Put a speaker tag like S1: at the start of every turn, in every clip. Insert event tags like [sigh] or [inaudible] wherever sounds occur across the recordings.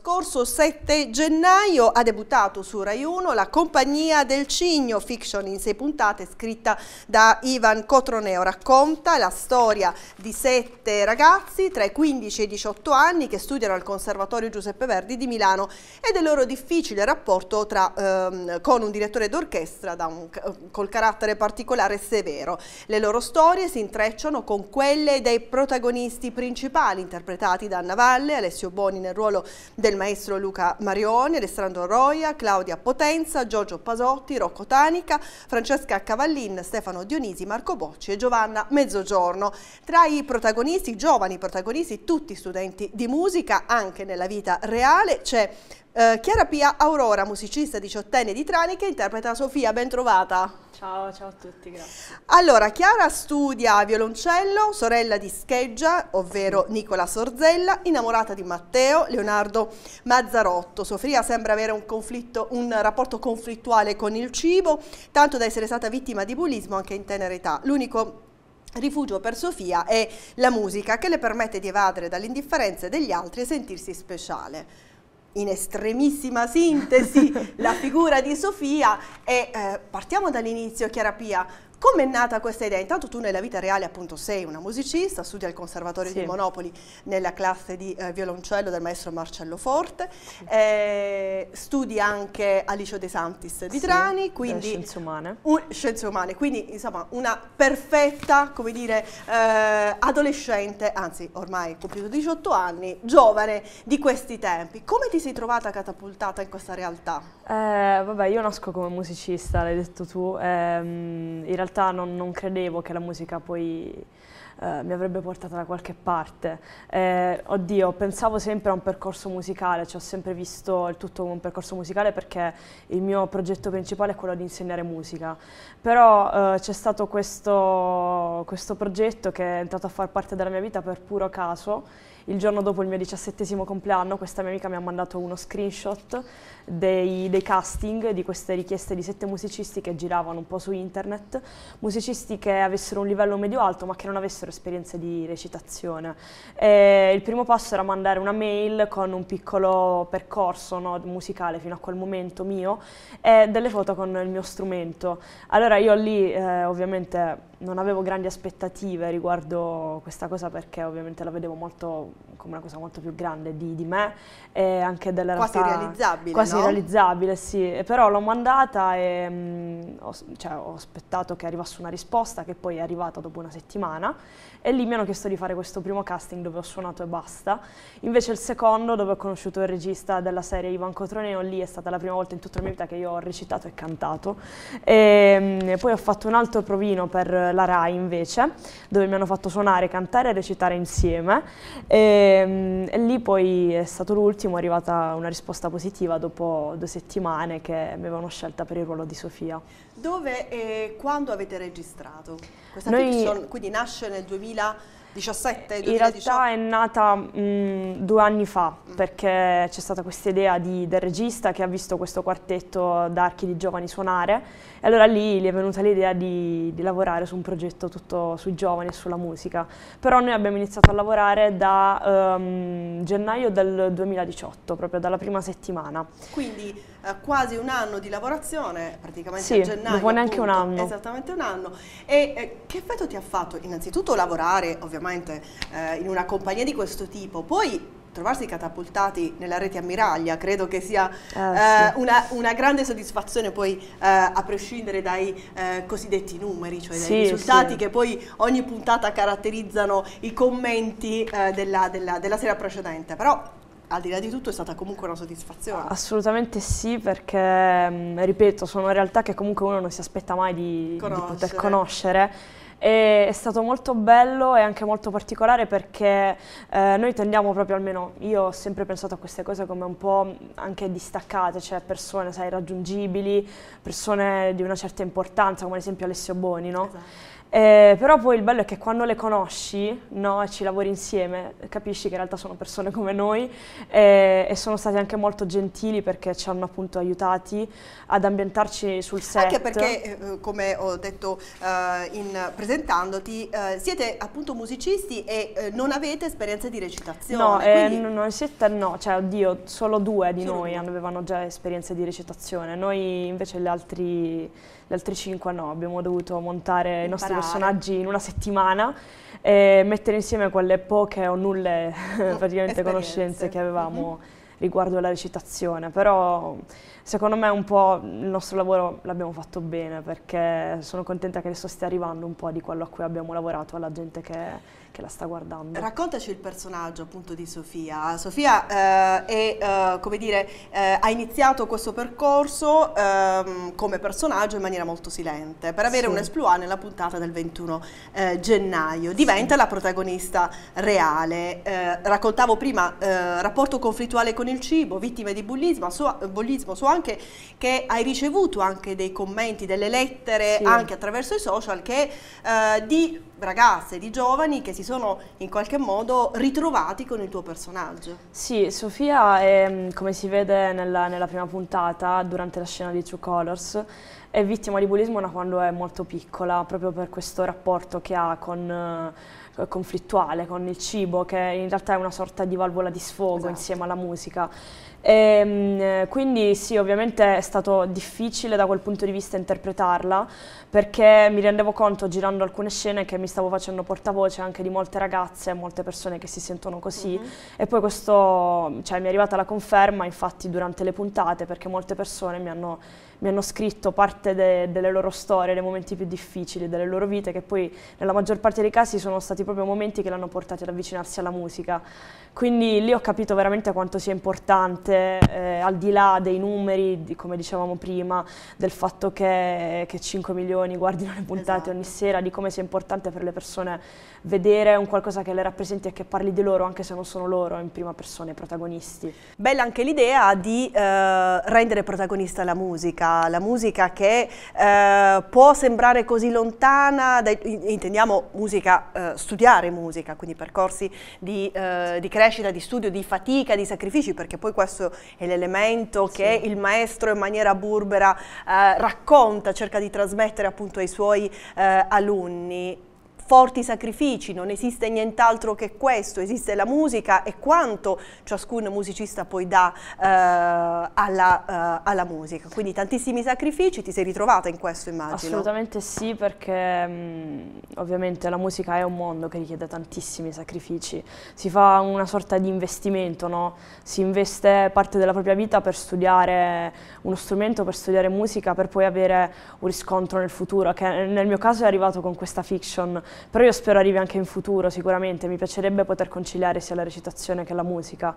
S1: scorso 7 gennaio ha debuttato su Rai 1 La compagnia del cigno, fiction in sei puntate scritta da Ivan Cotroneo. Racconta la storia di sette ragazzi tra i 15 e i 18 anni che studiano al Conservatorio Giuseppe Verdi di Milano e del loro difficile rapporto tra, ehm, con un direttore d'orchestra col carattere particolare severo. Le loro storie si intrecciano con quelle dei protagonisti principali interpretati da Anna Valle, Alessio Boni nel ruolo del del maestro Luca Marioni, Alessandro Roia, Claudia Potenza, Giorgio Pasotti, Rocco Tanica, Francesca Cavallin, Stefano Dionisi, Marco Bocci e Giovanna Mezzogiorno. Tra i protagonisti, i giovani protagonisti, tutti studenti di musica, anche nella vita reale, c'è eh, Chiara Pia Aurora, musicista diciottenne di Trani, che interpreta Sofia, ben trovata.
S2: Ciao, ciao a tutti, grazie.
S1: Allora, Chiara studia violoncello, sorella di Scheggia, ovvero Nicola Sorzella, innamorata di Matteo, Leonardo Mazzarotto. Sofia sembra avere un, un rapporto conflittuale con il cibo, tanto da essere stata vittima di bullismo anche in tenera età. L'unico Rifugio per Sofia è la musica che le permette di evadere dall'indifferenza degli altri e sentirsi speciale in estremissima sintesi [laughs] la figura di Sofia e eh, partiamo dall'inizio Chiara Pia. Com'è nata questa idea? Intanto tu nella vita reale appunto sei una musicista, studi al Conservatorio sì. di Monopoli nella classe di eh, violoncello del maestro Marcello Forte, eh, studi anche al Liceo dei Santis di sì, Trani, eh, quindi scienze umane. Un, scienze umane, quindi insomma una perfetta, come dire, eh, adolescente, anzi ormai compiuto 18 anni, giovane di questi tempi. Come ti sei sei trovata catapultata in questa realtà?
S2: Eh, vabbè, io nasco come musicista, l'hai detto tu. Eh, in realtà non, non credevo che la musica poi eh, mi avrebbe portata da qualche parte. Eh, oddio, pensavo sempre a un percorso musicale, cioè ho sempre visto il tutto come un percorso musicale perché il mio progetto principale è quello di insegnare musica, però eh, c'è stato questo, questo progetto che è entrato a far parte della mia vita per puro caso il giorno dopo il mio diciassettesimo compleanno questa mia amica mi ha mandato uno screenshot dei, dei, casting di queste richieste di sette musicisti che giravano un po' su internet, musicisti che avessero un livello medio-alto ma che non avessero fossero esperienze di recitazione. Eh, il primo passo era mandare una mail con un piccolo percorso no, musicale fino a quel momento mio e delle foto con il mio strumento. Allora io lì eh, ovviamente non avevo grandi aspettative riguardo questa cosa perché ovviamente la vedevo molto come una cosa molto più grande di, di me e anche della realtà quasi realizzabile quasi no? realizzabile sì però l'ho mandata e mh, mm, ho, cioè, ho, aspettato che arrivasse una risposta che poi è arrivata dopo una settimana e lì mi hanno chiesto di fare questo primo casting dove ho suonato e basta invece il secondo dove ho conosciuto il regista della serie Ivan Cotroneo lì è stata la prima volta in tutta la mia vita che io ho recitato e cantato ehm, e, mh, poi ho fatto un altro provino per la RAI invece, dove mi hanno fatto suonare, cantare e recitare insieme e, ehm, e lì poi è stato l'ultimo, è arrivata una risposta positiva dopo due settimane che mi avevano scelta per il ruolo di Sofia.
S1: Dove e quando avete registrato? Questa Noi... fiction quindi nasce nel 2000 17? 2018? In realtà
S2: è nata mh, due anni fa mm. perché c'è stata questa idea di, del regista che ha visto questo quartetto d'archi di giovani suonare e allora lì gli è venuta l'idea di, di, lavorare su un progetto tutto sui giovani e sulla musica. Però noi abbiamo iniziato a lavorare da um, gennaio del 2018, proprio dalla prima settimana.
S1: Quindi eh, quasi un anno di lavorazione, praticamente sì, a gennaio. dopo neanche un anno. Esattamente un anno. E eh, che effetto ti ha fatto innanzitutto lavorare ovviamente eh, in una compagnia di questo tipo, poi trovarsi catapultati nella rete ammiraglia credo che sia ah, eh, sì. una, una, grande soddisfazione poi eh, a prescindere dai eh, cosiddetti numeri, cioè sì, dai risultati sì. che poi ogni puntata caratterizzano i commenti eh, della, della, della sera precedente, però al di là di tutto è stata comunque una soddisfazione.
S2: Assolutamente sì, perché ripeto, sono realtà che comunque uno non si aspetta mai di, conoscere. di poter conoscere. E è stato molto bello e anche molto particolare perché eh, noi tendiamo proprio, almeno io ho sempre pensato a queste cose come un po' anche distaccate, cioè persone, sai, raggiungibili, persone di una certa importanza, come ad esempio Alessio Boni, no? Esatto eh, però poi il bello è che quando le conosci no, e ci lavori insieme, capisci che in realtà sono persone come noi eh, e sono stati anche molto gentili perché ci hanno appunto aiutati ad ambientarci sul set. Anche perché,
S1: eh, come ho detto eh, in, presentandoti, eh, siete appunto musicisti e eh, non avete esperienze di recitazione. No, quindi...
S2: no, no, siete, no, cioè oddio, solo due di solo noi due. avevano già esperienze di recitazione, noi invece gli altri, gli altri cinque no, abbiamo dovuto montare Imparare. i nostri personaggi in una settimana e mettere insieme quelle poche o nulle [laughs] oh, praticamente conoscenze che mhm. avevamo riguardo alla recitazione, però secondo me un po' il nostro lavoro l'abbiamo fatto bene perché sono contenta che adesso stia arrivando un po' di quello a cui abbiamo lavorato alla gente che, che la sta guardando.
S1: Raccontaci il personaggio appunto di Sofia.
S2: Sofia eh, è, eh, come dire, eh,
S1: ha iniziato questo percorso ehm, come personaggio in maniera molto silente per avere sì. un esploit nella puntata del 21 eh, gennaio. Diventa sì. la protagonista reale. Eh, raccontavo prima eh, rapporto conflittuale con il cibo, vittime di bullismo, sua, bullismo sua anche che hai ricevuto anche dei commenti, delle lettere sì. anche attraverso i social che, eh, di ragazze, di giovani che si sono in qualche modo ritrovati con il tuo personaggio.
S2: Sì, Sofia è, mm, come si vede nella, nella prima puntata, durante la scena di True Colors, è vittima di bullismo da quando è molto piccola, proprio per questo rapporto che ha con... Eh, eh, conflittuale con il cibo, che in realtà è una sorta di valvola di sfogo esatto. insieme alla musica. E, ehm, quindi sì, ovviamente è stato difficile da quel punto di vista interpretarla perché mi rendevo conto girando alcune scene che mi stavo facendo portavoce anche di molte ragazze, molte persone che si sentono così uh mhm. -huh. e poi questo, cioè, mi è arrivata la conferma infatti durante le puntate perché molte persone mi hanno mi hanno scritto parte de, delle loro storie, dei momenti più difficili delle loro vite, che poi nella maggior parte dei casi sono stati proprio momenti che l'hanno portati ad avvicinarsi alla musica. Quindi lì ho capito veramente quanto sia importante, eh, al di là dei numeri, di, come dicevamo prima, del fatto che, che 5 milioni guardino le puntate esatto. ogni sera, di come sia importante per le persone vedere un qualcosa che le rappresenti e che parli di loro, anche se non sono loro in prima persona i protagonisti. Bella anche l'idea di
S1: eh, rendere protagonista la musica musica, la musica che eh, può sembrare così lontana, dai, intendiamo musica, eh, studiare musica, quindi percorsi di, eh, di, crescita, di studio, di fatica, di sacrifici, perché poi questo è l'elemento che sì. il maestro in maniera burbera eh, racconta, cerca di trasmettere appunto ai suoi eh, alunni forti sacrifici, non esiste nient'altro che questo, esiste la musica e quanto ciascun musicista poi dà eh, alla, eh, alla, musica. Quindi tantissimi sacrifici, ti sei ritrovata in questo immagino? Assolutamente
S2: sì perché mh, mm, ovviamente la musica è un mondo che richiede tantissimi sacrifici, si fa una sorta di investimento, no? si investe parte della propria vita per studiare uno strumento, per studiare musica, per poi avere un riscontro nel futuro, che nel mio caso è arrivato con questa fiction però io spero arrivi anche in futuro sicuramente, mi piacerebbe poter conciliare sia la recitazione che la musica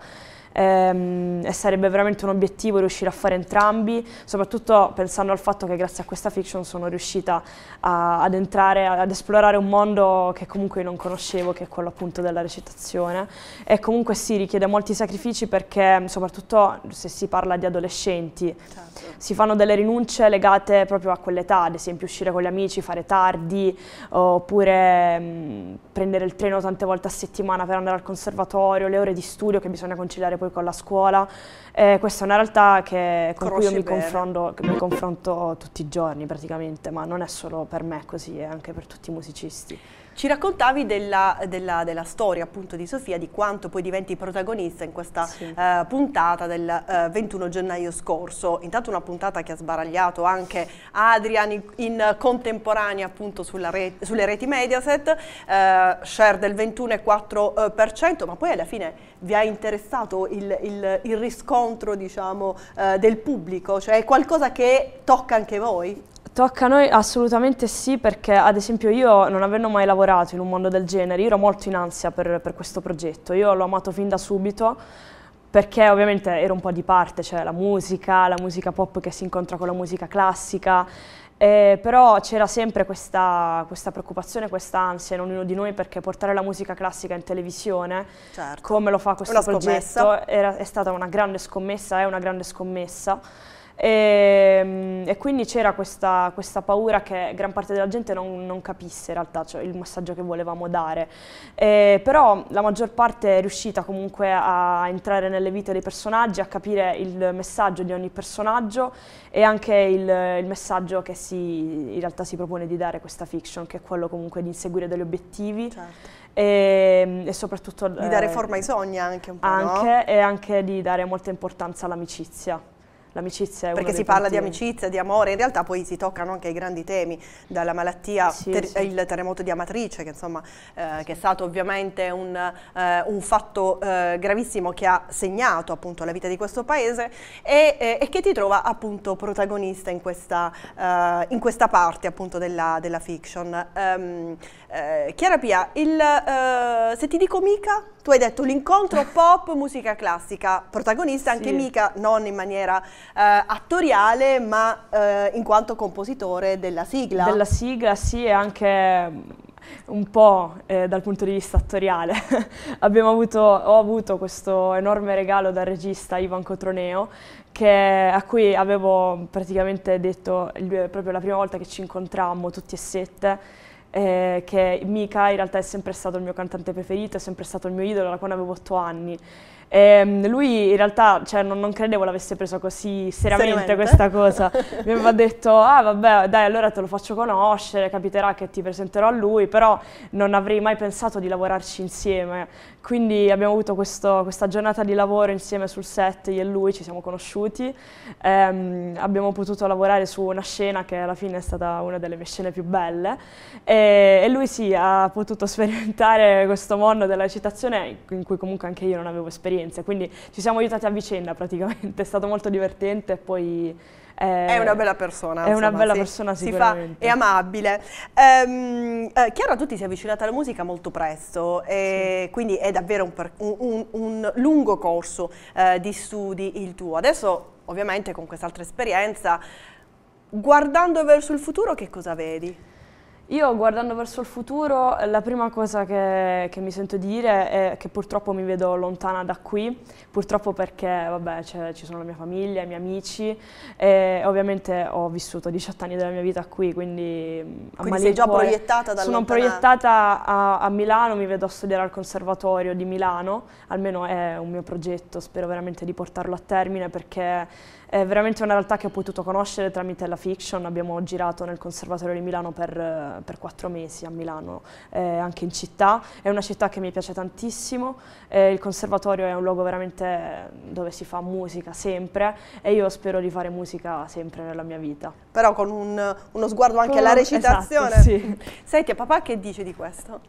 S2: ehm, e sarebbe veramente un obiettivo riuscire a fare entrambi, soprattutto pensando al fatto che grazie a questa fiction sono riuscita a, ad entrare, ad esplorare un mondo che comunque io non conoscevo, che è quello appunto della recitazione e comunque sì, richiede molti sacrifici perché soprattutto se si parla di adolescenti certo. si fanno delle rinunce legate proprio a quell'età, ad esempio uscire con gli amici, fare tardi oppure Ehm, prendere il treno tante volte a settimana per andare al conservatorio, le ore di studio che bisogna conciliare poi con la scuola. Eh, questa è una realtà che, con Conosci cui io mi confronto, mi confronto tutti i giorni praticamente, ma non è solo per me così, è anche per tutti i musicisti.
S1: Ci raccontavi della, della, della, storia appunto di Sofia, di quanto poi diventi protagonista in questa sì. uh, puntata del uh, eh, 21 gennaio scorso. Intanto una puntata che ha sbaragliato anche Adrian in, in contemporanea appunto re, sulle reti Mediaset, uh, share del 21,4%, ma poi alla fine vi ha interessato il, il, il riscontro diciamo, del pubblico, cioè è qualcosa che tocca anche voi?
S2: Tocca a noi? Assolutamente sì, perché ad esempio io non avendo mai lavorato in un mondo del genere, io ero molto in ansia per, per questo progetto, io l'ho amato fin da subito, perché ovviamente ero un po' di parte, cioè la musica, la musica pop che si incontra con la musica classica, eh, però c'era sempre questa, questa preoccupazione, questa ansia in ognuno di noi perché portare la musica classica in televisione, certo. come lo fa questo una progetto, era, è stata una grande scommessa, è una grande scommessa. E, ehm, e quindi c'era questa, questa, paura che gran parte della gente non, non capisse in realtà cioè il messaggio che volevamo dare. E, eh, però la maggior parte è riuscita comunque a entrare nelle vite dei personaggi, a capire il messaggio di ogni personaggio e anche il, il messaggio che si, in realtà si propone di dare questa fiction, che è quello comunque di inseguire degli obiettivi. Certo. E, ehm, e, soprattutto di dare eh, forma ai
S1: sogni anche un po' anche,
S2: no? e anche di dare molta importanza all'amicizia l'amicizia è Perché si parla tanti... di amicizia, di amore, in realtà poi si toccano anche i grandi temi, dalla
S1: malattia, sì, ter sì. il terremoto di Amatrice, che, insomma, eh, sì. che è stato ovviamente un, eh, un fatto eh, gravissimo che ha segnato appunto la vita di questo paese e, e che ti trova appunto protagonista in questa, eh, in questa parte appunto della, della fiction. Um, Chiara Pia, il, eh, se ti dico mica, tu hai detto l'incontro [laughs] pop, musica classica, protagonista anche sì. mica, non in maniera
S2: eh, attoriale, ma eh, in quanto compositore della sigla. Della sigla, sì, e anche mm, un po' eh, dal punto di vista attoriale. [laughs] avuto, ho avuto questo enorme regalo dal regista Ivan Cotroneo, che, a cui avevo praticamente detto proprio la prima volta che ci incontrammo tutti e sette, eh, che Mika in realtà è sempre stato il mio cantante preferito, è sempre stato il mio idolo da quando avevo 8 anni e ehm, lui in realtà cioè, non, non, credevo l'avesse preso così seriamente, seriamente. questa cosa. [laughs] Mi aveva detto, ah vabbè, dai, allora te lo faccio conoscere, capiterà che ti presenterò a lui, però non avrei mai pensato di lavorarci insieme. Quindi abbiamo avuto questo, questa giornata di lavoro insieme sul set, io e lui ci siamo conosciuti, ehm, abbiamo potuto lavorare su una scena che alla fine è stata una delle mie scene più belle e, e lui sì, ha potuto [laughs] sperimentare questo mondo della recitazione in cui comunque anche io non avevo esperienza esperienze, quindi ci siamo aiutati a vicenda praticamente, è stato molto divertente e poi... Eh, è una bella persona. È insomma, una bella sì. persona sicuramente. Si fa, è amabile.
S1: Ehm, eh, Chiara, tu ti sei avvicinata alla musica molto presto, sì. quindi è davvero un, un, un, lungo corso eh, di studi il tuo. Adesso,
S2: ovviamente, con quest'altra esperienza, guardando verso il futuro, che cosa vedi? Io guardando verso il futuro, la prima cosa che, che, mi sento di dire è che purtroppo mi vedo lontana da qui, purtroppo perché vabbè, ci sono la mia famiglia, i miei amici e ovviamente ho vissuto 18 anni della mia vita qui, quindi, mm, quindi sei già proiettata da Sono lontana. proiettata a, a, Milano, mi vedo a studiare al Conservatorio di Milano, almeno è un mio progetto, spero veramente di portarlo a termine perché è veramente una realtà che ho potuto conoscere tramite la fiction, abbiamo girato nel Conservatorio di Milano per, eh, per quattro mesi a Milano, eh, anche in città, è una città che mi piace tantissimo, eh, il Conservatorio è un luogo veramente dove si fa musica sempre e io spero di fare musica sempre nella mia vita. Però con un, uno sguardo anche con, alla esatto, recitazione. Esatto, sì.
S1: Senti, [laughs] papà che dice di questo?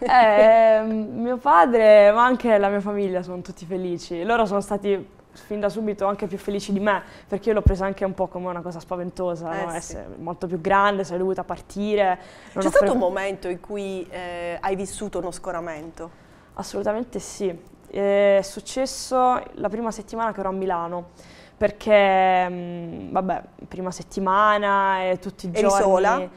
S1: Eh,
S2: mio padre, ma anche la mia famiglia sono tutti felici. Loro sono stati fin da subito anche più felici di me, perché io l'ho presa anche un po' come una cosa spaventosa, eh no? sì. essere molto più grande, sei dovuta partire. C'è stato pre... un momento in cui eh, hai vissuto uno scoramento? Assolutamente sì. È successo la prima settimana che ero a Milano perché, mh, mm, vabbè, prima settimana e tutti i giorni... Eri sola?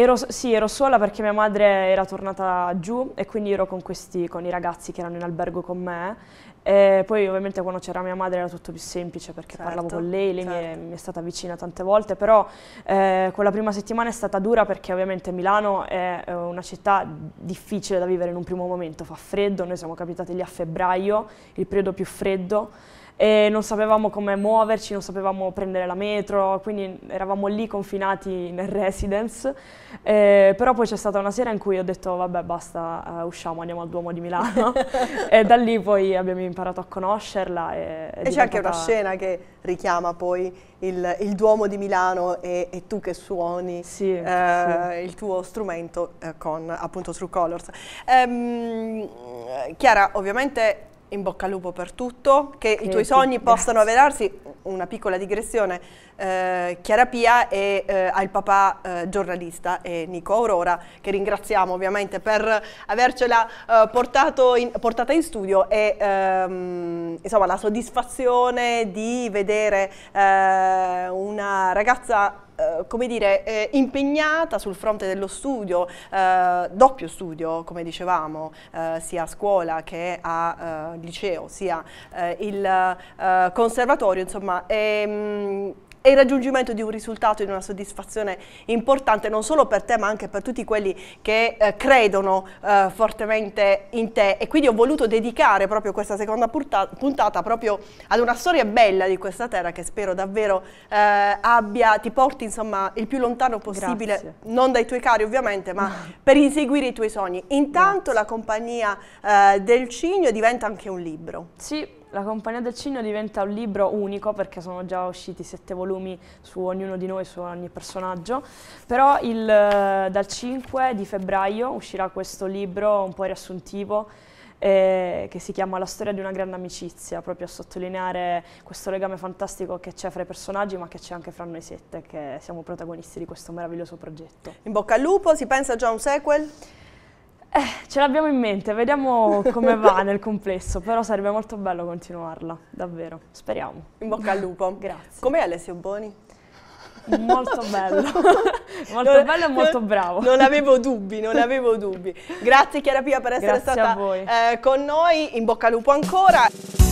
S2: Ero, sì, ero sola perché mia madre era tornata giù e quindi ero con, questi, con i ragazzi che erano in albergo con me. E poi ovviamente quando c'era mia madre era tutto più semplice perché certo, parlavo con lei, lei certo. mi, è, certo. mi, è, stata vicina tante volte, però eh, quella prima settimana è stata dura perché ovviamente Milano è eh, una città difficile da vivere in un primo momento, fa freddo, noi siamo capitati lì a febbraio, il periodo più freddo e non sapevamo come muoverci, non sapevamo prendere la metro, quindi eravamo lì confinati nel residence, eh, però poi c'è stata una sera in cui ho detto vabbè basta, eh, usciamo, andiamo al Duomo di Milano [laughs] e da lì poi abbiamo imparato a conoscerla. E, e c'è anche una scena
S1: che richiama poi il, il Duomo di Milano e, e tu che suoni sì, eh, sì. il tuo strumento eh, con appunto True Colors. Ehm, Chiara, ovviamente in bocca al lupo per tutto, che Credo. i tuoi sogni possano avverarsi. Una piccola digressione, eh, Chiara Pia e, eh, ha papà eh, giornalista e Nico Aurora, che ringraziamo ovviamente per avercela eh, in, portata in studio e ehm, insomma la soddisfazione di vedere eh, una ragazza eh, come dire, eh, impegnata sul fronte dello studio, eh, doppio studio, come dicevamo, eh, sia a scuola che a eh, liceo, sia eh, il conservatorio, insomma, è, ehm, e il raggiungimento di un risultato e di una soddisfazione importante non solo per te ma anche per tutti quelli che eh, credono eh, fortemente in te e quindi ho voluto dedicare proprio questa seconda puntata, puntata proprio ad una storia bella di questa terra che spero davvero eh, abbia, ti porti insomma il più lontano possibile, Grazie. non dai tuoi cari ovviamente ma [laughs] per inseguire i tuoi sogni. Intanto Grazie. la compagnia eh, del Cigno
S2: diventa anche un libro. Sì, la Compagnia del Cigno diventa un libro unico perché sono già usciti sette volumi su ognuno di noi, su ogni personaggio, però il, eh, dal 5 di febbraio uscirà questo libro un po' riassuntivo eh, che si chiama La storia di una grande amicizia, proprio a sottolineare questo legame fantastico che c'è fra i personaggi ma che c'è anche fra noi sette che siamo protagonisti di questo meraviglioso progetto. In bocca al lupo, si pensa già a un sequel? Eh, ce l'abbiamo in mente, vediamo [laughs] come va nel complesso, però sarebbe molto bello continuarla, davvero, speriamo. In bocca al lupo. Grazie.
S1: Com'è Alessio Boni? Molto bello, [laughs] molto non, bello e molto bravo. Non avevo dubbi, non avevo dubbi. Grazie Chiara Pia per essere Grazie stata eh, con noi, in bocca al lupo ancora.